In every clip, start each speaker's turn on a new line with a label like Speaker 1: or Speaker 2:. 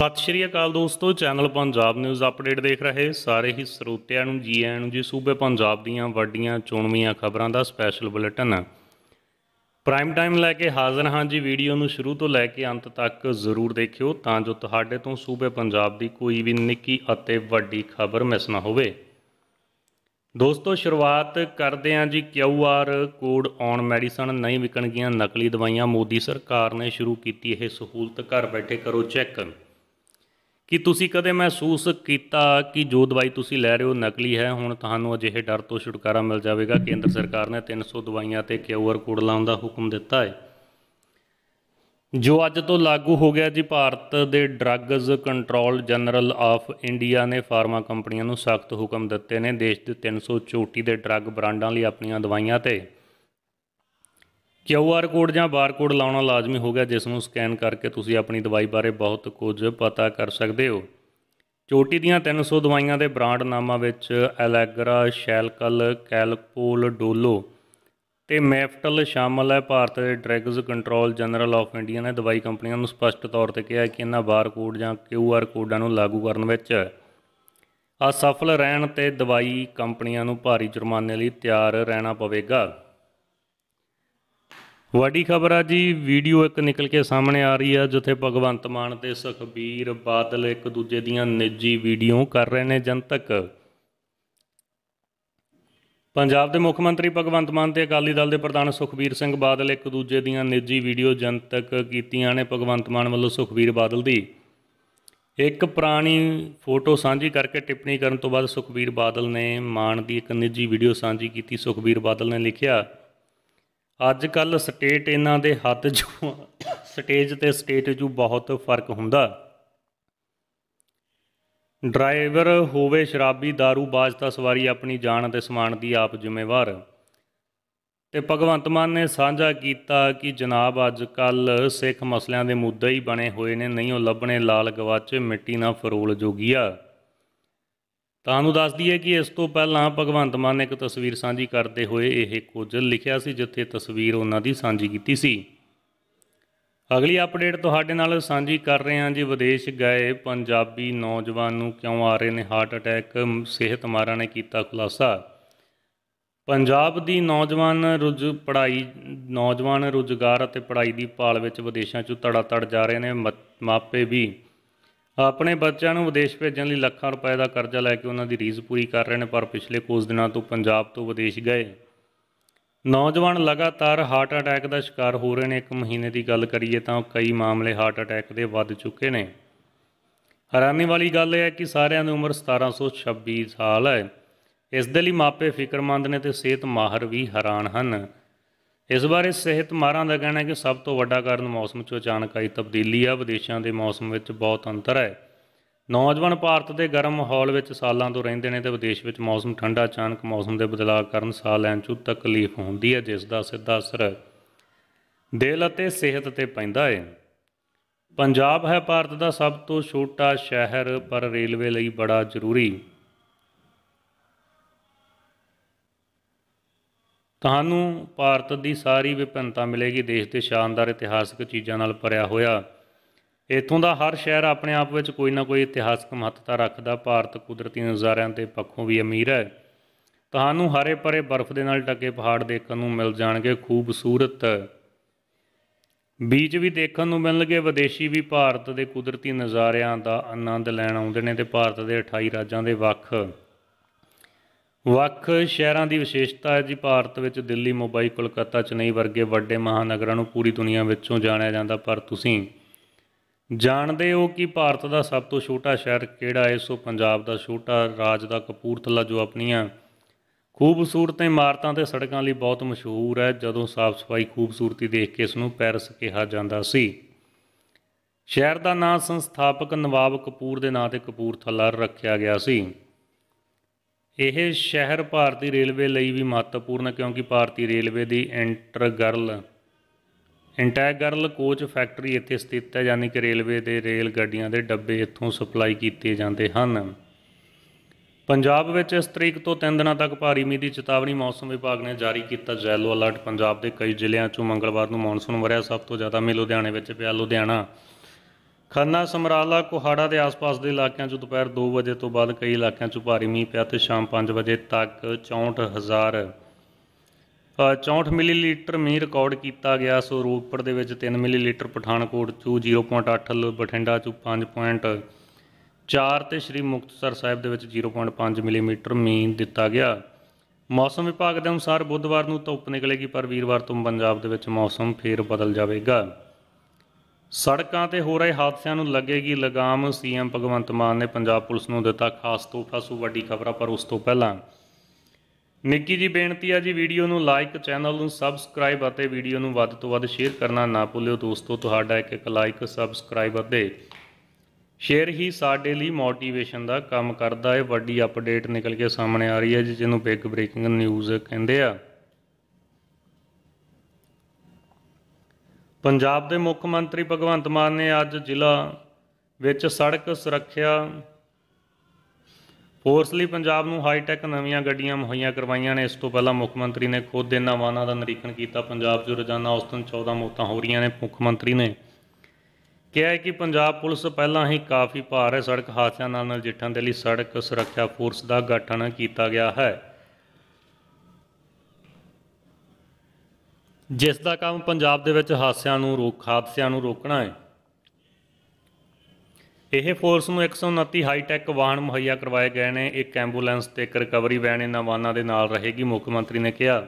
Speaker 1: ਸਤਿ ਸ਼੍ਰੀ ਅਕਾਲ ਦੋਸਤੋ channel Punjab news update ਦੇਖ ਰਹੇ ਸਾਰੇ ਹੀ ਸਰੋਤਿਆਂ ਨੂੰ ਜੀ ਆਇਆਂ ਨੂੰ ਜੀ ਸੂਬੇ ਪੰਜਾਬ ਦੀਆਂ ਵੱਡੀਆਂ ਚੋਣਵੀਆਂ ਖਬਰਾਂ ਦਾ ਸਪੈਸ਼ਲ ਬੁਲੇਟਿਨ ਪ੍ਰਾਈਮ ਟਾਈਮ ਲੈ ਕੇ ਹਾਜ਼ਰ ਹਾਂ ਜੀ ਵੀਡੀਓ ਨੂੰ ਸ਼ੁਰੂ ਤੋਂ ਲੈ ਕੇ ਅੰਤ ਤੱਕ ਜ਼ਰੂਰ ਦੇਖਿਓ ਤਾਂ ਜੋ ਤੁਹਾਡੇ ਤੋਂ ਸੂਬੇ ਪੰਜਾਬ ਦੀ ਕੋਈ ਵੀ ਨਿੱਕੀ ਅਤੇ ਵੱਡੀ ਖਬਰ ਮਿਸ ਨਾ ਹੋਵੇ ਦੋਸਤੋ ਸ਼ੁਰੂਆਤ ਕਰਦੇ ਹਾਂ ਜੀ ਆਰ ਕੋਡ ਔਨ ਮੈਡੀਸਨ ਨਹੀਂ ਵਿਕਣਗੀਆਂ ਨਕਲੀ ਦਵਾਈਆਂ ਮੋਦੀ ਸਰਕਾਰ ਨੇ ਸ਼ੁਰੂ ਕੀਤੀ ਇਹ ਸਹੂਲਤ ਘਰ ਬੈਠੇ ਕਰੋ ਚੈੱਕ ਕੀ ਤੁਸੀਂ ਕਦੇ ਮਹਿਸੂਸ ਕੀਤਾ ਕਿ ਜੋ ਦਵਾਈ ਤੁਸੀਂ ਲੈ ਰਹੇ ਹੋ ਨਕਲੀ ਹੈ ਹੁਣ ਤੁਹਾਨੂੰ ਅਜਿਹੇ ਡਰ ਤੋਂ ਛੁਟਕਾਰਾ ਮਿਲ ਜਾਵੇਗਾ ਕੇਂਦਰ ਸਰਕਾਰ ਨੇ 300 ਦਵਾਈਆਂ ਤੇ ਕਿਊਆਰ ਕੋਡ ਲਾਉਣ ਦਾ ਹੁਕਮ ਦਿੱਤਾ ਹੈ ਜੋ ਅੱਜ ਤੋਂ ਲਾਗੂ ਹੋ ਗਿਆ ਜੀ ਭਾਰਤ ਦੇ drugs control general of India ਨੇ ਫਾਰਮਾ ਕੰਪਨੀਆਂ ਨੂੰ ਸਖਤ ਹੁਕਮ ਦਿੱਤੇ ਨੇ ਦੇਸ਼ ਦੇ 300 ਚੋਟੀ ਦੇ ਡਰੱਗ ਬ੍ਰਾਂਡਾਂ ਲਈ ਆਪਣੀਆਂ ਦਵਾਈਆਂ ਤੇ QR ਕੋਡ ਜਾਂ ਬਾਰ ਕੋਡ ਲਾਉਣਾ ਲਾਜ਼ਮੀ ਹੋ ਗਿਆ ਜਿਸ ਨੂੰ ਸਕੈਨ ਕਰਕੇ ਤੁਸੀਂ ਆਪਣੀ ਦਵਾਈ ਬਾਰੇ ਬਹੁਤ ਕੁਝ ਪਤਾ ਕਰ ਸਕਦੇ ਹੋ ਚੋਟੀ ਦੀਆਂ 300 ਦਵਾਈਆਂ ਦੇ ਬ੍ਰਾਂਡ ਨਾਮਾਂ ਵਿੱਚ ਐਲੈਗਰਾ ਸ਼ੈਲਕਲ ਕੈਲਕੋਲ ਡੋਲੋ ਤੇ ਮੈਫਟਲ ਸ਼ਾਮਲ ਹੈ ਭਾਰਤ ਦੇ drugs control general of India ਨੇ ਦਵਾਈ ਕੰਪਨੀਆਂ ਨੂੰ ਸਪਸ਼ਟ ਤੌਰ ਤੇ ਕਿਹਾ ਹੈ ਕਿ ਇਹਨਾਂ ਬਾਰਕੋਡ ਜਾਂ QR ਕੋਡਾਂ ਨੂੰ ਲਾਗੂ ਕਰਨ ਵਿੱਚ ਅਸਫਲ ਰਹਿਣ ਤੇ ਦਵਾਈ ਕੰਪਨੀਆਂ ਨੂੰ ਭਾਰੀ ਜੁਰਮਾਨੇ ਲਈ ਤਿਆਰ ਰਹਿਣਾ ਪਵੇਗਾ ਵੱਡੀ ਖਬਰ ਆ ਜੀ ਵੀਡੀਓ ਇੱਕ ਨਿਕਲ ਕੇ ਸਾਹਮਣੇ ਆ ਰਹੀ ਆ ਜਿੱਥੇ ਭਗਵੰਤ ਮਾਨ ਤੇ ਸੁਖਬੀਰ ਬਾਦਲ ਇੱਕ ਦੂਜੇ ਦੀਆਂ ਨਿੱਜੀ ਵੀਡੀਓ ਕਰ ਰਹੇ ਨੇ ਜਨਤਕ ਪੰਜਾਬ ਦੇ ਮੁੱਖ ਮੰਤਰੀ ਭਗਵੰਤ ਮਾਨ ਤੇ ਅਕਾਲੀ ਦਲ ਦੇ ਪ੍ਰਧਾਨ ਸੁਖਬੀਰ ਸਿੰਘ ਬਾਦਲ ਇੱਕ ਦੂਜੇ ਦੀਆਂ ਨਿੱਜੀ ਵੀਡੀਓ ਜਨਤਕ ਕੀਤੀਆਂ ਨੇ ਭਗਵੰਤ ਮਾਨ ਵੱਲੋਂ ਸੁਖਬੀਰ ਬਾਦਲ ਦੀ ਇੱਕ ਪੁਰਾਣੀ ਫੋਟੋ ਸਾਂਝੀ ਕਰਕੇ ਟਿੱਪਣੀ ਕਰਨ ਤੋਂ ਬਾਅਦ ਸੁਖਬੀਰ ਬਾਦਲ ਨੇ ਮਾਨ ਦੀ ਇੱਕ ਨਿੱਜੀ ਵੀਡੀਓ ਸਾਂਝੀ ਕੀਤੀ ਸੁਖਬੀਰ ਬਾਦਲ ਨੇ ਲਿਖਿਆ ਅੱਜ ਕੱਲ ਸਟੇਟ ਇਹਨਾਂ ਦੇ ਹੱਥ ਜੋ ਸਟੇਜ ਤੇ ਸਟੇਟ ਜੂ ਬਹੁਤ ਫਰਕ ਹੁੰਦਾ ਡਰਾਈਵਰ ਹੋਵੇ ਸ਼ਰਾਬੀ दारू ਤਾਂ ਸਵਾਰੀ ਆਪਣੀ ਜਾਨ ਤੇ ਸਮਾਨ ਦੀ ਆਪ ਜ਼ਿੰਮੇਵਾਰ ਤੇ ਭਗਵੰਤ ਮਾਨ ਨੇ ਸਾਂਝਾ ਕੀਤਾ ਕਿ ਜਨਾਬ ਅੱਜ ਕੱਲ ਸਿੱਖ ਮਸਲਿਆਂ ਦੇ ਮੁੱਦੇ ਹੀ ਬਣੇ ਹੋਏ ਨੇ ਨਹੀਂ ਉਹ ਲੱਭਣੇ ਲਾਲ ਗਵਾਚੇ ਮਿੱਟੀ ਨਾ ਫਰੋਲ ਜੋਗੀਆ ਤੁਹਾਨੂੰ ਦੱਸ ਦਈਏ ਕਿ ਇਸ ਤੋਂ ਪਹਿਲਾਂ ਭਗਵੰਤ ਮਾਨ ਨੇ ਇੱਕ ਤਸਵੀਰ ਸਾਂਝੀ ਕਰਦੇ ਹੋਏ ਇਹ ਕੁਝ ਲਿਖਿਆ ਸੀ ਜਿੱਥੇ ਤਸਵੀਰ ਉਹਨਾਂ ਦੀ ਸਾਂਝੀ ਕੀਤੀ ਸੀ ਅਗਲੀ ਅਪਡੇਟ ਤੁਹਾਡੇ ਨਾਲ ਸਾਂਝੀ ਕਰ ਰਹੇ ਹਾਂ ਜੀ ਵਿਦੇਸ਼ ਗਏ ਪੰਜਾਬੀ ਨੌਜਵਾਨ ਨੂੰ ਕਿਉਂ ਆ ਰਹੇ ਨੇ ਹਾਰਟ ਅਟੈਕ ਸਿਹਤ ਮਾਰਾ ਨੇ ਕੀਤਾ ਖੁਲਾਸਾ ਪੰਜਾਬ ਦੀ ਨੌਜਵਾਨ ਰੁਜ ਪੜਾਈ ਨੌਜਵਾਨ ਰੁਜ਼ਗਾਰ ਅਤੇ ਪੜਾਈ ਦੀ ਭਾਲ ਵਿੱਚ ਵਿਦੇਸ਼ਾਂ 'ਚ ਤੜਾ ਤੜ ਜਾ ਰਹੇ ਨੇ ਮਾਪੇ ਵੀ ਆਪਣੇ ਬੱਚਿਆਂ ਨੂੰ ਵਿਦੇਸ਼ ਭੇਜਣ ਲਈ ਲੱਖਾਂ ਰੁਪਏ ਦਾ ਕਰਜ਼ਾ ਲੈ ਕੇ ਉਹਨਾਂ ਦੀ ਰੀਜ਼ ਪੂਰੀ ਕਰ ਰਹੇ ਨੇ ਪਰ ਪਿਛਲੇ ਕੁਝ ਦਿਨਾਂ ਤੋਂ ਪੰਜਾਬ ਤੋਂ ਵਿਦੇਸ਼ ਗਏ ਨੌਜਵਾਨ ਲਗਾਤਾਰ ਹਾਰਟ ਅਟੈਕ ਦਾ ਸ਼ਿਕਾਰ ਹੋ ਰਹੇ ਨੇ ਇੱਕ ਮਹੀਨੇ ਦੀ ਗੱਲ ਕਰੀਏ ਤਾਂ ਕਈ ਮਾਮਲੇ ਹਾਰਟ ਅਟੈਕ ਦੇ ਵੱਧ ਚੁੱਕੇ ਨੇ ਹੈਰਾਨੀ ਵਾਲੀ ਗੱਲ ਇਹ ਹੈ ਕਿ ਸਾਰਿਆਂ ਦੀ ਉਮਰ 1726 ਸਾਲ ਹੈ ਇਸ ਦੇ ਲਈ ਮਾਪੇ ਫਿਕਰਮੰਦ ਨੇ ਤੇ ਸਿਹਤ ਮਾਹਰ ਵੀ ਹੈਰਾਨ ਹਨ ਇਸ ਬਾਰੇ ਸਿਹਤ ਮਾਰਾਂ ਦਾ ਕਹਿਣਾ ਹੈ ਕਿ ਸਭ ਤੋਂ ਵੱਡਾ ਕਾਰਨ ਮੌਸਮ 'ਚ ਅਚਾਨਕ ਆਈ ਤਬਦੀਲੀ ਆ ਵਿਦੇਸ਼ਾਂ ਦੇ ਮੌਸਮ ਵਿੱਚ ਬਹੁਤ ਅੰਤਰ ਹੈ ਨੌਜਵਾਨ ਭਾਰਤ ਦੇ ਗਰਮ ਮਾਹੌਲ ਵਿੱਚ ਸਾਲਾਂ ਤੋਂ ਰਹਿੰਦੇ ਨੇ ਤੇ ਵਿਦੇਸ਼ ਵਿੱਚ ਮੌਸਮ ਠੰਡਾ ਅਚਾਨਕ ਮੌਸਮ ਦੇ ਬਦਲਾਅ ਕਾਰਨ ਸਾਹ ਲੈਣ 'ਚ ਤਕਲੀਫ ਹੁੰਦੀ ਹੈ ਜਿਸ ਦਾ ਸਿੱਧਾ ਅਸਰ ਦਿਲ ਅਤੇ ਸਿਹਤ ਤੇ ਪੈਂਦਾ ਹੈ ਪੰਜਾਬ ਹੈ ਭਾਰਤ ਦਾ ਸਭ ਤੋਂ ਛੋਟਾ ਸ਼ਹਿਰ ਪਰ ਰੇਲਵੇ ਲਈ ਬੜਾ ਜ਼ਰੂਰੀ ਤੁਹਾਨੂੰ ਭਾਰਤ ਦੀ ਸਾਰੀ ਵਿਭਿੰਨਤਾ ਮਿਲੇਗੀ ਦੇਸ਼ ਦੇ ਸ਼ਾਨਦਾਰ ਇਤਿਹਾਸਕ ਚੀਜ਼ਾਂ ਨਾਲ ਭਰਿਆ ਹੋਇਆ ਇਥੋਂ ਦਾ ਹਰ ਸ਼ਹਿਰ ਆਪਣੇ ਆਪ ਵਿੱਚ ਕੋਈ ਨਾ ਕੋਈ ਇਤਿਹਾਸਕ ਮਹੱਤਤਾ ਰੱਖਦਾ ਭਾਰਤ ਕੁਦਰਤੀ ਨਜ਼ਾਰਿਆਂ ਦੇ ਪੱਖੋਂ ਵੀ ਅਮੀਰ ਹੈ ਤੁਹਾਨੂੰ ਹਰੇ ਭਰੇ ਬਰਫ਼ ਦੇ ਨਾਲ ਢੱਕੇ ਪਹਾੜ ਦੇਖਣ ਨੂੰ ਮਿਲ ਜਾਣਗੇ ਖੂਬਸੂਰਤ ਬੀਚ ਵੀ ਦੇਖਣ ਨੂੰ ਮਿਲਣਗੇ ਵਿਦੇਸ਼ੀ ਵੀ ਭਾਰਤ ਦੇ ਕੁਦਰਤੀ ਨਜ਼ਾਰਿਆਂ ਦਾ ਆਨੰਦ ਲੈਣ ਆਉਂਦੇ ਨੇ ਤੇ ਭਾਰਤ ਦੇ 28 ਰਾਜਾਂ ਦੇ ਵੱਖ ਵੱਖ ਸ਼ਹਿਰਾਂ ਦੀ ਵਿਸ਼ੇਸ਼ਤਾ ਹੈ ਜੀ ਭਾਰਤ ਵਿੱਚ ਦਿੱਲੀ ਮੁੰਬਈ ਕੋਲਕਾਤਾ ਚੇਨਈ ਵਰਗੇ ਵੱਡੇ ਮਹਾਨਗਰਾਂ ਨੂੰ ਪੂਰੀ ਦੁਨੀਆ ਵਿੱਚੋਂ ਜਾਣਿਆ ਜਾਂਦਾ ਪਰ ਤੁਸੀਂ ਜਾਣਦੇ ਹੋ ਕਿ ਭਾਰਤ ਦਾ ਸਭ ਤੋਂ ਛੋਟਾ ਸ਼ਹਿਰ ਕਿਹੜਾ ਹੈ ਸੋ ਪੰਜਾਬ ਦਾ ਛੋਟਾ ਰਾਜ ਦਾ ਕਪੂਰਥਲਾ ਜੋ ਆਪਣੀਆਂ ਖੂਬਸੂਰਤ ਇਮਾਰਤਾਂ ਤੇ ਸੜਕਾਂ ਲਈ ਬਹੁਤ ਮਸ਼ਹੂਰ ਹੈ ਜਦੋਂ ਸਾਫ਼ ਸਫਾਈ ਖੂਬਸੂਰਤੀ ਦੇਖ ਕੇ ਇਸ ਨੂੰ ਪੈਰਿਸ ਕਿਹਾ ਜਾਂਦਾ ਸੀ ਸ਼ਹਿਰ ਦਾ ਨਾਂ ਸੰਸਥਾਪਕ ਨਵਾਬ ਕਪੂਰ ਦੇ ਨਾਂ ਤੇ ਕਪੂਰਥਲਾ ਰੱਖਿਆ ਗਿਆ ਸੀ ਇਹ ਸ਼ਹਿਰ ਭਾਰਤੀ ਰੇਲਵੇ ਲਈ ਵੀ ਮਹੱਤਵਪੂਰਨ ਹੈ ਕਿਉਂਕਿ ਭਾਰਤੀ ਰੇਲਵੇ ਦੀ ਇੰਟਰਗਰਲ ਇੰਟੈਗਰਲ ਕੋਚ ਫੈਕਟਰੀ ਇੱਥੇ ਸਥਿਤ ਹੈ ਯਾਨੀ ਕਿ ਰੇਲਵੇ ਦੇ ਰੇਲ ਗੱਡੀਆਂ ਦੇ ਡੱਬੇ ਇੱਥੋਂ ਸਪਲਾਈ ਕੀਤੇ ਜਾਂਦੇ ਹਨ ਪੰਜਾਬ ਵਿੱਚ ਇਸ ਤਰੀਕ ਤੋਂ 3 ਦਿਨਾਂ ਤੱਕ ਭਾਰੀ ਮੀਂਹ ਦੀ ਚੇਤਾਵਨੀ ਮੌਸਮ ਵਿਭਾਗ ਨੇ ਜਾਰੀ ਕੀਤਾ ਜੈਲੋ ਅਲਰਟ ਪੰਜਾਬ ਦੇ ਕਈ ਜ਼ਿਲ੍ਹਿਆਂ 'ਚੋਂ ਮੰਗਲਵਾਰ ਨੂੰ ਮੌਨਸੂਨ ਵਰਿਆ ਸਭ ਤੋਂ ਜ਼ਿਆਦਾ ਮੀਂਹ ਲੁਧਿਆਣੇ ਵਿੱਚ ਪਿਆ ਲੁਧਿਆਣਾ ਖੰਨਾ ਸਮਰਾਲਾ ਕੋਹਾੜਾ ਦੇ ਆਸ-ਪਾਸ ਦੇ ਇਲਾਕਿਆਂ 'ਚ ਦੁਪਹਿਰ 2 ਵਜੇ ਤੋਂ ਬਾਅਦ ਕਈ ਇਲਾਕਿਆਂ 'ਚ ਭਾਰੀ ਮੀਂਹ ਪਿਆ ਤੇ ਸ਼ਾਮ 5 ਵਜੇ ਤੱਕ 64000 64 ਮਿਲੀਲੀਟਰ ਮੀਂਹ ਰਿਕਾਰਡ ਕੀਤਾ ਗਿਆ ਸੋ ਰੋਪੜ ਦੇ ਵਿੱਚ 3 ਮਿਲੀਲੀਟਰ ਪਠਾਨਕੋਟ 'ਚ 0.8 ਬਠਿੰਡਾ 'ਚ 5.4 ਤੇ ਸ਼੍ਰੀ ਮੁਕਤਸਰ ਸਾਹਿਬ ਦੇ ਵਿੱਚ 0.5 ਮਿਲੀਮੀਟਰ ਮੀਂਹ ਦਿੱਤਾ ਗਿਆ ਮੌਸਮ ਵਿਭਾਗ ਦੇ ਅਨੁਸਾਰ ਬੁੱਧਵਾਰ ਨੂੰ ਧੁੱਪ ਨਿਕਲੇਗੀ ਪਰ ਵੀਰਵਾਰ ਤੋਂ ਪੰਜਾਬ ਦੇ ਵਿੱਚ ਮੌਸਮ ਫੇਰ ਬਦਲ ਜਾਵੇਗਾ ਸੜਕਾਂ ਤੇ ਹੋ ਰਹੇ ਹਾਦਸਿਆਂ ਨੂੰ ਲੱਗੇਗੀ ਲਗਾਮ ਸੀਐਮ ਭਗਵੰਤ ਮਾਨ ਨੇ ਪੰਜਾਬ ਪੁਲਿਸ ਨੂੰ ਦਿੱਤਾ ਖਾਸ ਤੋਹਫਾ ਸੋ ਵੱਡੀ ਖਬਰ ਆ ਪਰ ਉਸ ਤੋਂ ਪਹਿਲਾਂ ਨਿੱਕੀ ਜੀ ਬੇਨਤੀ ਆ ਜੀ ਵੀਡੀਓ ਨੂੰ ਲਾਈਕ ਚੈਨਲ ਨੂੰ ਸਬਸਕ੍ਰਾਈਬ ਅਤੇ ਵੀਡੀਓ ਨੂੰ ਵੱਧ ਤੋਂ ਵੱਧ ਸ਼ੇਅਰ ਕਰਨਾ ਨਾ ਭੁੱਲਿਓ ਦੋਸਤੋ ਤੁਹਾਡਾ ਇੱਕ ਇੱਕ ਲਾਈਕ ਸਬਸਕ੍ਰਾਈਬ ਅਤੇ ਸ਼ੇਅਰ ਹੀ ਸਾਡੇ ਲਈ ਮੋਟੀਵੇਸ਼ਨ ਦਾ ਕੰਮ ਕਰਦਾ ਹੈ ਵੱਡੀ ਅਪਡੇਟ ਨਿਕਲ ਕੇ ਸਾਹਮਣੇ ਆ ਰਹੀ ਹੈ ਜਿਹਨੂੰ ਬਿਗ ਬ੍ਰੇਕਿੰਗ ਨਿਊਜ਼ ਕਹਿੰਦੇ ਆ ਪੰਜਾਬ ਦੇ ਮੁੱਖ ਮੰਤਰੀ ਭਗਵੰਤ ਮਾਨ ਨੇ ਅੱਜ ਜ਼ਿਲ੍ਹਾ ਵਿੱਚ ਸੜਕ ਸੁਰੱਖਿਆ ਫੋਰਸ ਲਈ ਪੰਜਾਬ ਨੂੰ ਹਾਈ ਟੈਕ ਨਵੀਆਂ ਗੱਡੀਆਂ ਮੁਹੱਈਆ ਕਰਵਾਈਆਂ ਨੇ ਇਸ ਤੋਂ ਪਹਿਲਾਂ ਮੁੱਖ ਮੰਤਰੀ ਨੇ ਖੁਦ ਇਹਨਾਂ ਵਾਹਨਾਂ ਦਾ ਨਿਰੀਖਣ ਕੀਤਾ ਪੰਜਾਬ 'ਚ ਰੋਜ਼ਾਨਾ ਔਸਤਨ 14 ਮੌਤਾਂ ਹੋ ਰਹੀਆਂ ਨੇ ਮੁੱਖ ਮੰਤਰੀ ਨੇ ਕਿਹਾ ਕਿ ਪੰਜਾਬ ਪੁਲਿਸ ਪਹਿਲਾਂ ਹੀ ਕਾਫੀ ਭਾਰ ਹੈ ਸੜਕ ਹਾਦਸਿਆਂ ਨਾਲ ਨਜਿੱਠਣ ਦੇ ਲਈ ਸੜਕ ਸੁਰੱਖਿਆ ਫੋਰਸ ਦਾ ਗਠਨ ਕੀਤਾ ਗਿਆ ਹੈ ਜਿਸ ਦਾ ਕੰਮ ਪੰਜਾਬ ਦੇ ਵਿੱਚ ਹਾਸਿਆਂ ਨੂੰ ਰੋਕ ਹਾਦਸਿਆਂ ਨੂੰ ਰੋਕਣਾ ਹੈ ਇਹ ਫੋਰਸ ਨੂੰ 129 ਹਾਈ-ਟੈਕ ਵਾਹਨ ਮੁਹੱਈਆ ਕਰਵਾਏ ਗਏ ਨੇ ਇੱਕ ਐਂਬੂਲੈਂਸ ਤੇ ਇੱਕ ਰਿਕਵਰੀ ਵੈਨ ਇਹਨਾਂ ਵਾਹਨਾਂ ਦੇ ਨਾਲ ਰਹੇਗੀ ਮੁੱਖ ਮੰਤਰੀ ਨੇ ਕਿਹਾ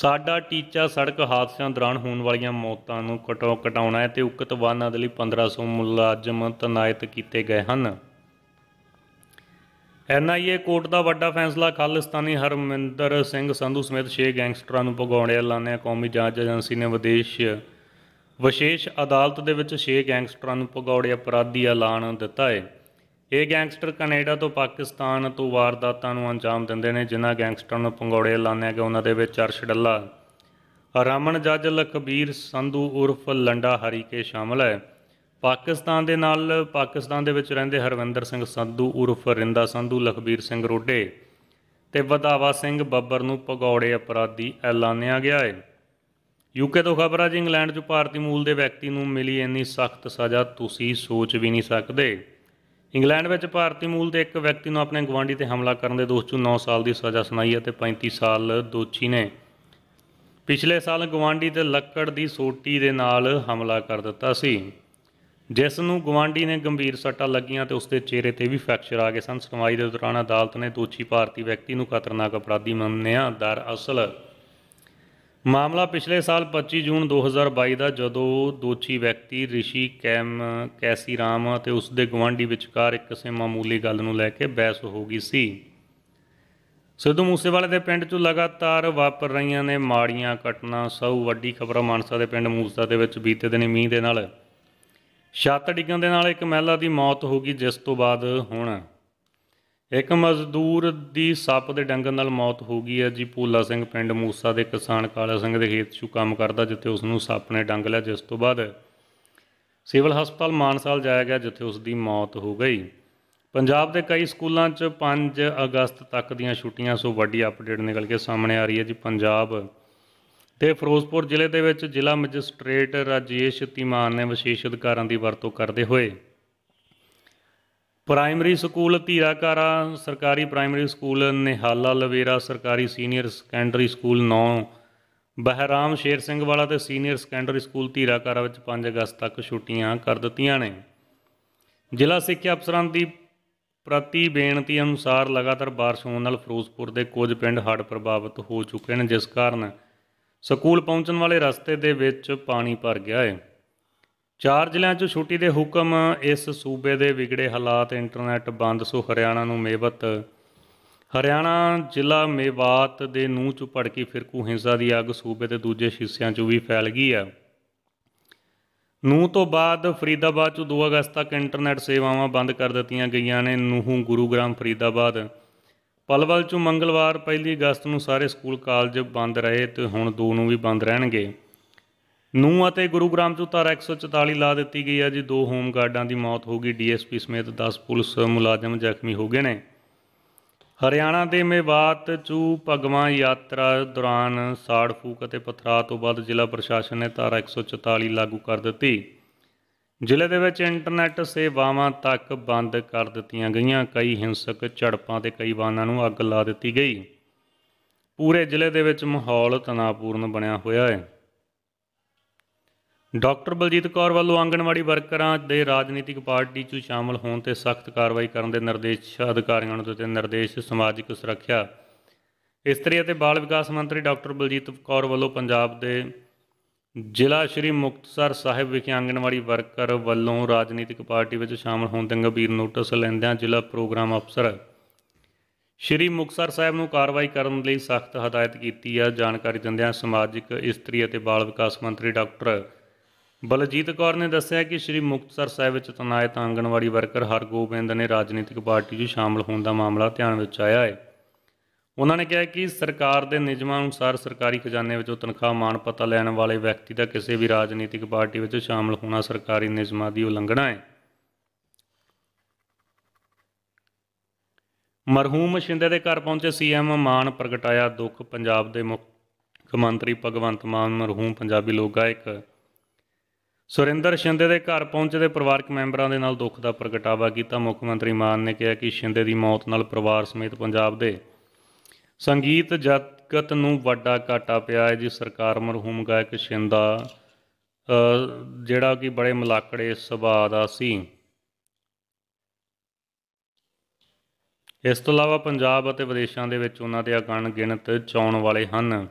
Speaker 1: ਸਾਡਾ ਟੀਚਾ ਸੜਕ ਹਾਦਸਿਆਂ ਦੌਰਾਨ ਹੋਣ ਵਾਲੀਆਂ ਮੌਤਾਂ ਨੂੰ ਘਟਾਉਣਾ ਹੈ ਤੇ ਉਕਤ ਵਾਹਨਾਂ ਦੇ ਲਈ 1500 ਮੁਲਾਜ਼ਮ ਤਨਾਇਤ ਕੀਤੇ ਗਏ ਹਨ ਐਨਆਈਏ ਕੋਰਟ ਦਾ ਵੱਡਾ ਫੈਸਲਾ ਸਤਾਨੀ ਹਰਮਿੰਦਰ ਸਿੰਘ ਸੰਧੂ ਸਮੇਤ 6 ਗੈਂਗਸਟਰਾਂ ਨੂੰ ਭਗਾਉਣੇ ਐਲਾਨਿਆ ਕੌਮੀ ਜਾਂਚ ਏਜੰਸੀ ਨੇ ਵਿਦੇਸ਼ ਵਿਸ਼ੇਸ਼ ਅਦਾਲਤ ਦੇ ਵਿੱਚ 6 ਗੈਂਗਸਟਰਾਂ ਨੂੰ ਭਗੌੜੇ ਅਪਰਾਧੀ ਐਲਾਨ ਦਿੱਤਾ ਹੈ ਇਹ ਗੈਂਗਸਟਰ ਕੈਨੇਡਾ ਤੋਂ ਪਾਕਿਸਤਾਨ ਤੋਂ ਵਾਰਦਾਤਾਂ ਨੂੰ ਅੰਜਾਮ ਦਿੰਦੇ ਨੇ ਜਿਨ੍ਹਾਂ ਗੈਂਗਸਟਰਾਂ ਨੂੰ ਭਗੌੜੇ ਐਲਾਨਿਆ ਕਿ ਉਹਨਾਂ ਦੇ ਵਿੱਚ ਅਰਸ਼ ਡੱਲਾ ਰਾਮਨ ਜੱਜ ਲਖਬੀਰ ਸੰਧੂ ਉਰਫ ਲੰਡਾ ਹਰੀਕੇ ਸ਼ਾਮਲ ਹੈ ਪਾਕਿਸਤਾਨ ਦੇ ਨਾਲ ਪਾਕਿਸਤਾਨ ਦੇ ਵਿੱਚ ਰਹਿੰਦੇ ਹਰਵਿੰਦਰ ਸਿੰਘ ਸੰਧੂ ਉਰਫ ਰਿੰਦਾ ਸੰਧੂ ਲਖਬੀਰ ਸਿੰਘ ਰੋਡੇ ਤੇ ਵਧਾਵਾ ਸਿੰਘ ਬੱਬਰ ਨੂੰ ਪਗੌੜੇ ਅਪਰਾਧੀ ਐਲਾਨਿਆ ਗਿਆ ਹੈ ਯੂਕੇ ਤੋਂ ਖਬਰ ਆ ਜੀ ਇੰਗਲੈਂਡ 'ਚ ਭਾਰਤੀ ਮੂਲ ਦੇ ਵਿਅਕਤੀ ਨੂੰ ਮਿਲੀ ਇੰਨੀ ਸਖਤ ਸਜ਼ਾ ਤੁਸੀਂ ਸੋਚ ਵੀ ਨਹੀਂ ਸਕਦੇ ਇੰਗਲੈਂਡ ਵਿੱਚ ਭਾਰਤੀ ਮੂਲ ਦੇ ਇੱਕ ਵਿਅਕਤੀ ਨੂੰ ਆਪਣੇ ਗਵਾਂਢੀ ਤੇ ਹਮਲਾ ਕਰਨ ਦੇ ਦੋਸ਼ 'ਚ 9 ਸਾਲ ਦੀ ਸਜ਼ਾ ਸੁਣਾਈ ਅਤੇ 35 ਸਾਲ ਦੋਸ਼ੀ ਨੇ ਪਿਛਲੇ ਸਾਲ ਗਵਾਂਢੀ ਤੇ ਲੱਕੜ ਦੀ ਸੋਟੀ ਦੇ ਨਾਲ ਹਮਲਾ ਕਰ ਦਿੱਤਾ ਸੀ ਜਿਸ ਨੂੰ ਗਵਾਂਡੀ ਨੇ ਗੰਭੀਰ ਸੱਟਾਂ ਲੱਗੀਆਂ ਤੇ ਉਸਦੇ ਚਿਹਰੇ ਤੇ ਵੀ ਫ੍ਰੈਕਚਰ ਆ ਗਏ ਸਨ ਸੁਣਵਾਈ ਦੇ ਦੌਰਾਨ ਅਦਾਲਤ ਨੇ ਦੋਸ਼ੀ ਭਾਰਤੀ ਵਿਅਕਤੀ ਨੂੰ ਖਤਰਨਾਕ ਅਪਰਾਧੀ ਮੰਨਿਆ ਦਰ ਅਸਲ ਮਾਮਲਾ ਪਿਛਲੇ ਸਾਲ 25 ਜੂਨ 2022 ਦਾ ਜਦੋਂ ਦੋਸ਼ੀ ਵਿਅਕਤੀ ਰਿਸ਼ੀ ਕੈਮ ਕੈਸੀ ਰਾਮ ਤੇ ਉਸਦੇ ਗਵਾਂਡੀ ਵਿਚਕਾਰ ਇੱਕ ਕਿਸੇ ਮਾਮੂਲੀ ਗੱਲ ਨੂੰ ਲੈ ਕੇ ਬਹਿਸ ਹੋ ਗਈ ਸੀ ਸਿੱਧੂ ਮੂਸੇਵਾਲੇ ਦੇ ਪਿੰਡ 'ਚ ਲਗਾਤਾਰ ਵਾਪਰ ਰਹੀਆਂ ਨੇ ਮਾੜੀਆਂ ਘਟਨਾ ਸਭ ਵੱਡੀ ਖਬਰ ਮਾਨਸਾ ਦੇ ਪਿੰਡ ਮੂਸਾ ਦੇ ਵਿੱਚ ਬੀਤੇ ਦਿਨ ਮੀਂਹ ਦੇ ਨਾਲ ਛੱਤ ਡਿੱਗਣ ਦੇ ਨਾਲ ਇੱਕ ਮਹਿਲਾ ਦੀ ਮੌਤ ਹੋ ਗਈ ਜਿਸ ਤੋਂ ਬਾਅਦ ਹੁਣ ਇੱਕ ਮਜ਼ਦੂਰ ਦੀ ਸੱਪ ਦੇ ਡੰਗ ਨਾਲ ਮੌਤ ਹੋ ਗਈ ਹੈ ਜੀ ਪੂਲਾ ਸਿੰਘ ਪਿੰਡ ਮੂਸਾ ਦੇ ਕਿਸਾਨ ਕਾਲਾ ਸਿੰਘ ਦੇ ਖੇਤ 'ਚ ਕੰਮ ਕਰਦਾ ਜਿੱਥੇ ਉਸ ਨੂੰ ਸੱਪ ਨੇ ਡੰਗ ਲਿਆ ਜਿਸ ਤੋਂ ਬਾਅਦ ਸਿਵਲ ਹਸਪਤਾਲ ਮਾਨਸਾਲ ਜਾਇਆ ਗਿਆ ਜਿੱਥੇ ਉਸ ਦੀ ਮੌਤ ਹੋ ਗਈ ਪੰਜਾਬ ਦੇ ਕਈ ਸਕੂਲਾਂ 'ਚ 5 ਅਗਸਤ ਤੱਕ ਦੀਆਂ ਛੁੱਟੀਆਂ ਸੋ ਵੱਡੀ ਅਪਡੇਟ ਨਿਕਲ ਕੇ ਸਾਹਮਣੇ ਆ ਰਹੀ ਹੈ ਜੀ ਪੰਜਾਬ ਤੇ ਫਿਰੋਜ਼ਪੁਰ ਜ਼ਿਲ੍ਹੇ ਦੇ ਵਿੱਚ ਜ਼ਿਲ੍ਹਾ ਮੈਜਿਸਟ੍ਰੇਟ ਰਾਜੇਸ਼ ਤਿਮਾਨ ਨੇ ਵਿਸ਼ੇਸ਼ ਅਧਿਕਾਰਾਂ ਦੀ ਵਰਤੋਂ ਕਰਦੇ ਹੋਏ ਪ੍ਰਾਇਮਰੀ ਸਕੂਲ ਧੀਰਾਕਾਰਾ ਸਰਕਾਰੀ ਪ੍ਰਾਇਮਰੀ ਸਕੂਲ ਨਿਹਾਲਾ ਲਵੇਰਾ ਸਰਕਾਰੀ ਸੀਨੀਅਰ ਸੈਕੰਡਰੀ ਸਕੂਲ 9 ਬਹਿਰਾਮ ਸ਼ੇਰ ਸਿੰਘ ਵਾਲਾ ਤੇ ਸੀਨੀਅਰ ਸੈਕੰਡਰੀ ਸਕੂਲ ਧੀਰਾਕਾਰਾ ਵਿੱਚ 5 ਅਗਸਤ ਤੱਕ ਛੁੱਟੀਆਂ ਕਰ ਦਿੱਤੀਆਂ ਨੇ ਜ਼ਿਲ੍ਹਾ ਸਿੱਖਿਆ ਅਫਸਰਾਂ ਦੀ ਪ੍ਰਤੀ ਬੇਨਤੀ ਅਨੁਸਾਰ ਲਗਾਤਾਰ بارش ਹੋਣ ਨਾਲ ਫਿਰੋਜ਼ਪੁਰ ਦੇ ਕੁਝ ਪਿੰਡ ਹੜ੍ਹ ਪ੍ਰਭਾਵਿਤ ਹੋ ਚੁੱਕੇ ਨੇ ਜਿਸ ਕਾਰਨ ਸਕੂਲ ਪਹੁੰਚਣ ਵਾਲੇ ਰਸਤੇ ਦੇ ਵਿੱਚ ਪਾਣੀ ਭਰ ਗਿਆ ਹੈ ਚਾਰ ਜ਼ਿਲ੍ਹਿਆਂ 'ਚ ਛੁੱਟੀ ਦੇ ਹੁਕਮ ਇਸ ਸੂਬੇ ਦੇ ਵਿਗੜੇ ਹਾਲਾਤ ਇੰਟਰਨੈਟ ਬੰਦ ਸੋ ਹਰਿਆਣਾ ਨੂੰ ਮੇਵਤ ਹਰਿਆਣਾ ਜ਼ਿਲ੍ਹਾ ਮੇਵਾਤ ਦੇ ਨੂਹ 'ਚ ਪੜਕੀ ਫਿਰਕੂ ਹਿੰਸਾ ਦੀ ਅੱਗ ਸੂਬੇ ਦੇ ਦੂਜੇ ਹਿੱਸਿਆਂ 'ਚ ਵੀ ਫੈਲ ਗਈ ਹੈ ਨੂੰ ਤੋਂ ਬਾਅਦ ਫਰੀਦਾਬਾਦ 'ਚ 2 ਅਗਸਤ ਤੱਕ ਇੰਟਰਨੈਟ ਸੇਵਾਵਾਂ ਬੰਦ ਕਰ ਦਿੱਤੀਆਂ ਗਈਆਂ ਨੇ ਨੂਹ ਗੁਰੂਗ੍ਰਾਮ ਫਰੀਦਾਬਾਦ ਪਲਵਲ 'ਚੋਂ ਮੰਗਲਵਾਰ 1 ਅਗਸਤ ਨੂੰ ਸਾਰੇ ਸਕੂਲ ਕਾਲਜ ਬੰਦ ਰਹੇ ਤੇ ਹੁਣ 2 ਨੂੰ ਵੀ ਬੰਦ ਰਹਿਣਗੇ ਨੂੰ ਅਤੇ ਗੁਰੂਗ੍ਰਾਮ 'ਚੋਂ ਤਾਰਾ 144 ਲਾ ਦਿੱਤੀ ਗਈ ਹੈ ਜੀ ਦੋ ਹੋਮ ਗਾਰਡਾਂ ਦੀ ਮੌਤ ਹੋ ਗਈ ਡੀਐਸਪੀ ਸਮੇਤ 10 ਪੁਲਿਸ ਮੁਲਾਜ਼ਮ ਜ਼ਖਮੀ ਹੋ ਗਏ ਨੇ ਹਰਿਆਣਾ ਦੇ ਮੇਵਾਤ ਚੂ ਭਗਵਾਂ ਯਾਤਰਾ ਦੌਰਾਨ ਸਾੜ ਫੂਕ ਅਤੇ ਪਥਰਾ ਤੋਂ ਬਾਅਦ ਜ਼ਿਲ੍ਹਾ ਪ੍ਰਸ਼ਾਸਨ ਨੇ ਤਾਰਾ 144 ਲਾਗੂ ਕਰ ਦਿੱਤੀ ਜ਼ਿਲ੍ਹੇ ਦੇ ਵਿੱਚ ਇੰਟਰਨੈਟ ਸੇਵਾਵਾਂ ਤੱਕ ਬੰਦ ਕਰ ਦਿੱਤੀਆਂ ਗਈਆਂ ਕਈ ਹਿੰਸਕ ਝੜਪਾਂ ਤੇ ਕਈ ਵਾਹਨਾਂ ਨੂੰ ਅੱਗ ਲਾ ਦਿੱਤੀ ਗਈ ਪੂਰੇ ਜ਼ਿਲ੍ਹੇ ਦੇ ਵਿੱਚ ਮਾਹੌਲ ਤਣਾਅਪੂਰਨ ਬਣਿਆ ਹੋਇਆ ਹੈ ਡਾਕਟਰ ਬਲਜੀਤ ਕੌਰ ਵੱਲੋਂ ਆਂਗਣਵਾੜੀ ਵਰਕਰਾਂ ਦੇ ਰਾਜਨੀਤਿਕ ਪਾਰਟੀ 'ਚ ਸ਼ਾਮਲ ਹੋਣ ਤੇ ਸਖਤ ਕਾਰਵਾਈ ਕਰਨ ਦੇ ਨਿਰਦੇਸ਼ ਅਧਿਕਾਰੀਆਂ ਨੂੰ ਦਿੱਤੇ ਨਿਰਦੇਸ਼ ਸਮਾਜਿਕ ਸੁਰੱਖਿਆ ਇਸਤਰੀ ਅਤੇ ਬਾਲ ਵਿਕਾਸ ਮੰਤਰੀ ਡਾਕਟਰ ਬਲਜੀਤ ਕੌਰ ਵੱਲੋਂ ਪੰਜਾਬ ਦੇ ਜ਼ਿਲ੍ਹਾ ਸ਼੍ਰੀ ਮੁਕਤਸਰ ਸਾਹਿਬ ਵਿਖੇ ਆਂਗਣਵਾੜੀ ਵਰਕਰ ਵੱਲੋਂ ਰਾਜਨੀਤਿਕ ਪਾਰਟੀ ਵਿੱਚ ਸ਼ਾਮਲ ਹੋਣ ਦੇ ਗੰਭੀਰ ਨੋਟਿਸ ਲੈਂਦਿਆਂ ਜ਼ਿਲ੍ਹਾ ਪ੍ਰੋਗਰਾਮ ਅਫਸਰ ਸ਼੍ਰੀ ਮੁਕਤਸਰ ਸਾਹਿਬ ਨੂੰ ਕਾਰਵਾਈ ਕਰਨ ਲਈ ਸਖਤ ਹਦਾਇਤ ਕੀਤੀ ਹੈ ਜਾਣਕਾਰੀ ਦਿੰਦਿਆਂ ਸਮਾਜਿਕ ਇਸਤਰੀ ਅਤੇ ਬਾਲ ਵਿਕਾਸ ਮੰਤਰੀ ਡਾਕਟਰ ਬਲਜੀਤ ਕੌਰ ਨੇ ਦੱਸਿਆ ਕਿ ਸ਼੍ਰੀ ਮੁਕਤਸਰ ਸਾਹਿਬ ਵਿੱਚ ਤਨਾਇਤ ਆਂਗਣਵਾੜੀ ਵਰਕਰ ਹਰਗੋਬਿੰਦ ਨੇ ਰਾਜਨੀਤਿਕ ਪਾਰਟੀ 'ਚ ਸ਼ਾਮਲ ਹੋਣ ਦਾ ਮਾਮਲਾ ਧਿਆਨ ਵਿੱਚ ਆਇਆ ਹੈ ਉਹਨਾਂ ਨੇ ਕਿਹਾ ਕਿ ਸਰਕਾਰ ਦੇ ਨਿਯਮਾਂ ਅਨੁਸਾਰ ਸਰਕਾਰੀ ਖਜ਼ਾਨੇ ਵਿੱਚੋਂ ਤਨਖਾਹ ਮਾਣ ਪਤਾ ਲੈਣ ਵਾਲੇ ਵਿਅਕਤੀ ਦਾ ਕਿਸੇ ਵੀ ਰਾਜਨੀਤਿਕ ਪਾਰਟੀ ਵਿੱਚ ਸ਼ਾਮਲ ਹੋਣਾ ਸਰਕਾਰੀ ਨਿਯਮਾਂ ਦੀ ਉਲੰਘਣਾ ਹੈ ਮਰਹੂਮ ਸ਼ਿੰਦੇ ਦੇ ਘਰ ਪਹੁੰਚੇ ਸੀਐਮ ਮਾਨ ਪ੍ਰਗਟਾਇਆ ਦੁੱਖ ਪੰਜਾਬ ਦੇ ਮੁੱਖ ਮੰਤਰੀ ਭਗਵੰਤ ਮਾਨ ਮਰਹੂਮ ਪੰਜਾਬੀ ਲੋਕ ਗਾਇਕ ਸੁਰਿੰਦਰ ਸ਼ਿੰਦੇ ਦੇ ਘਰ ਪਹੁੰਚੇ ਦੇ ਪਰਿਵਾਰਕ ਮੈਂਬਰਾਂ ਦੇ ਨਾਲ ਦੁੱਖ ਦਾ ਪ੍ਰਗਟਾਵਾ ਕੀਤਾ ਮੁੱਖ ਮੰਤਰੀ ਮਾਨ ਨੇ ਕਿਹਾ ਕਿ ਸ਼ਿੰਦੇ ਦੀ ਮੌਤ ਨਾਲ ਪਰਿਵਾਰ ਸਮੇਤ ਪੰਜਾਬ ਦੇ ਸੰਗੀਤ ਜਗਤ ਨੂੰ ਵੱਡਾ ਘਾਟਾ ਪਿਆ ਹੈ ਜੀ ਸਰਕਾਰ ਮਰਹੂਮ ਗਾਇਕ ਸ਼ਿੰਦਾ ਜਿਹੜਾ ਕਿ ਬੜੇ ਮਲਾਕੜੇ ਸੁਭਾਅ ਦਾ ਸੀ ਇਸ ਤੋਂ ਇਲਾਵਾ ਪੰਜਾਬ ਅਤੇ ਵਿਦੇਸ਼ਾਂ ਦੇ ਵਿੱਚ ਉਹਨਾਂ ਦੇ ਅਗਣ ਗਿਣਤ ਚਾਉਣ ਵਾਲੇ ਹਨ